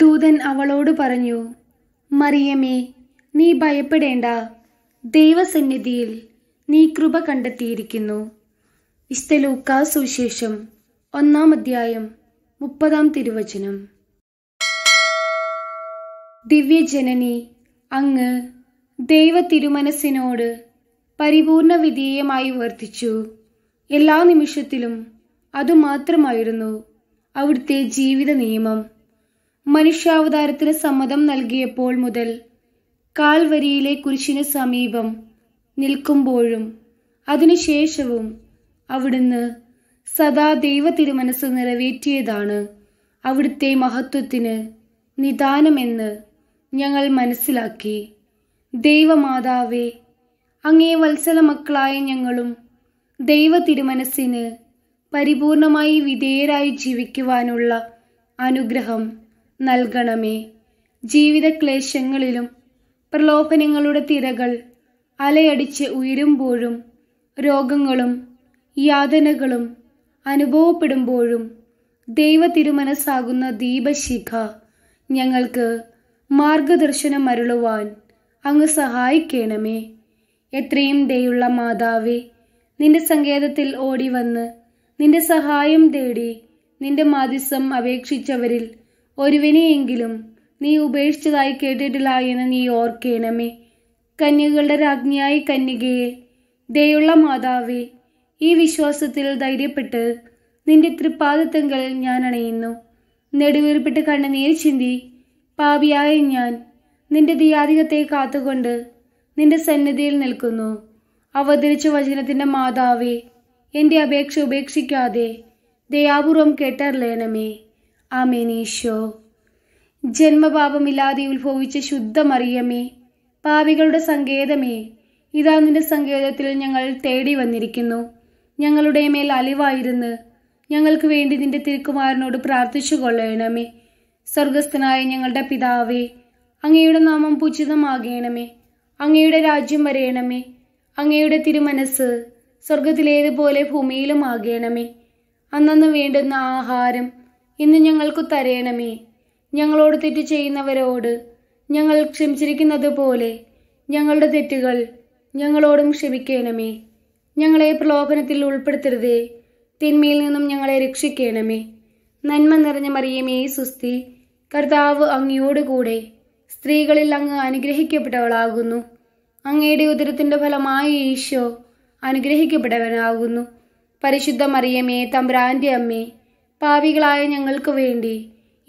ദൂതൻ അവളോട് പറഞ്ഞു മറിയമേ നീ ഭയപ്പെടേണ്ട ദൈവസന്നിധിയിൽ നീ കൃപ കണ്ടെത്തിയിരിക്കുന്നു ഇസ്തലൂക്കാ സുവിശേഷം ഒന്നാം അധ്യായം മുപ്പതാം തിരുവചനം ദിവ്യജനനി അങ്ങ് ദൈവ തിരുമനസ്സിനോട് പരിപൂർണ വിധേയമായി വർദ്ധിച്ചു എല്ലാ നിമിഷത്തിലും അതുമാത്രമായിരുന്നു അവിടുത്തെ ജീവിത നിയമം മനുഷ്യാവതാരത്തിന് സമ്മതം നൽകിയപ്പോൾ മുതൽ കാൽവരിയിലെ കുരിശിന് സമീപം നിൽക്കുമ്പോഴും അതിനുശേഷവും അവിടുന്ന് സദാ ദൈവ തിരുമനസ് നിറവേറ്റിയതാണ് അവിടുത്തെ മഹത്വത്തിന് നിദാനമെന്ന് ഞങ്ങൾ മനസ്സിലാക്കി ദൈവമാതാവേ അങ്ങേ വത്സല മക്കളായ ഞങ്ങളും ദൈവ തിരുമനസ്സിന് പരിപൂർണമായി വിധേയരായി ജീവിക്കുവാനുള്ള അനുഗ്രഹം നൽകണമേ ജീവിതക്ലേശങ്ങളിലും പ്രലോഭനങ്ങളുടെ തിരകൾ അലയടിച്ച് ഉയരുമ്പോഴും രോഗങ്ങളും യാതനകളും അനുഭവപ്പെടുമ്പോഴും ദൈവ തിരുമനസ്സാകുന്ന ദീപശിഖ ഞങ്ങൾക്ക് മാർഗദർശനം അരുളുവാൻ അങ്ങ് സഹായിക്കണമേ എത്രയും ദയുള്ള മാതാവേ നിന്റെ സങ്കേതത്തിൽ ഓടി വന്ന് നിന്റെ സഹായം തേടി നിന്റെ മാതിസം അപേക്ഷിച്ചവരിൽ ഒരുവിനെയെങ്കിലും നീ ഉപേക്ഷിച്ചതായി കേട്ടിട്ടില്ല എന്ന് നീ ഓർക്കേണമേ കന്യകളുടെ രാജ്ഞിയായി കന്യകയെ ദയുള്ള മാതാവേ ഈ വിശ്വാസത്തിൽ ധൈര്യപ്പെട്ട് നിന്റെ തൃപ്പാദത്തെങ്കിൽ ഞാൻ അണയുന്നു നെടുവേർപ്പിട്ട് കണ്ണുനീർ ചിന്തി പാപിയായ ഞാൻ നിന്റെ ദിയാധികത്തെ കാത്തുകൊണ്ട് നിന്റെ സന്നിധിയിൽ നിൽക്കുന്നു അവതരിച്ച വചനത്തിൻ്റെ മാതാവേ എൻ്റെ അപേക്ഷ ഉപേക്ഷിക്കാതെ ദയാപൂർവം കേട്ടറിലേണമേ അമേനീശോ ജന്മപാപമില്ലാതെ ഉത്ഭവിച്ച ശുദ്ധമറിയമേ പാപികളുടെ സങ്കേതമേ ഇതാ നിന്റെ സങ്കേതത്തിൽ ഞങ്ങൾ തേടി വന്നിരിക്കുന്നു ഞങ്ങളുടെ മേൽ അലിവായിരുന്നു ഞങ്ങൾക്ക് വേണ്ടി നിന്റെ തിരുക്കുമാരനോട് പ്രാർത്ഥിച്ചു കൊള്ളണമേ സ്വർഗസ്ഥനായ ഞങ്ങളുടെ പിതാവേ അങ്ങയുടെ നാമം പൂജിതമാകണമേ അങ്ങയുടെ രാജ്യം വരയണമേ അങ്ങയുടെ തിരുമനസ് സ്വർഗത്തിലേതുപോലെ ഭൂമിയിലും ആകണമേ അന്നു വേണ്ടുന്ന ആഹാരം ഇന്ന് ഞങ്ങൾക്ക് തരയണമേ ഞങ്ങളോട് തെറ്റ് ചെയ്യുന്നവരോട് ഞങ്ങൾ ക്ഷമിച്ചിരിക്കുന്നത് പോലെ ഞങ്ങളുടെ തെറ്റുകൾ ഞങ്ങളോടും ക്ഷമിക്കണമേ ഞങ്ങളെ പ്രലോഭനത്തിൽ ഉൾപ്പെടുത്തരുതേ തിന്മയിൽ നിന്നും ഞങ്ങളെ രക്ഷിക്കണമേ നന്മ നിറഞ്ഞ മറിയമേ സുസ്തി കർത്താവ് അങ്ങയോടുകൂടെ സ്ത്രീകളിൽ അങ്ങ് അനുഗ്രഹിക്കപ്പെട്ടവളാകുന്നു അങ്ങയുടെ ഉദരത്തിന്റെ ഫലമായി ഈശോ അനുഗ്രഹിക്കപ്പെട്ടവനാകുന്നു പരിശുദ്ധ മറിയമേ തമ്പ്രാന്റെ അമ്മേ പാവികളായ ഞങ്ങൾക്ക് വേണ്ടി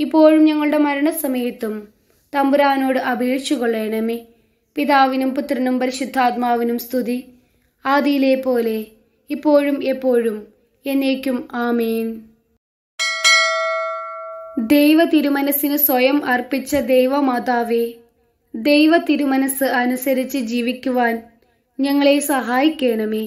ഇപ്പോഴും ഞങ്ങളുടെ മരണസമയത്തും തമ്പുരാനോട് അപേക്ഷിച്ചു കൊള്ളണമേ പിതാവിനും പുത്രനും പരിശുദ്ധാത്മാവിനും സ്തുതി ആദിയിലെ പോലെ ഇപ്പോഴും എപ്പോഴും എന്നേക്കും ആമേൻ ദൈവ തിരുമനസ്സിന് സ്വയം അർപ്പിച്ച ദൈവമാതാവേ ദൈവ തിരുമനസ് അനുസരിച്ച് ജീവിക്കുവാൻ ഞങ്ങളെ സഹായിക്കണമേ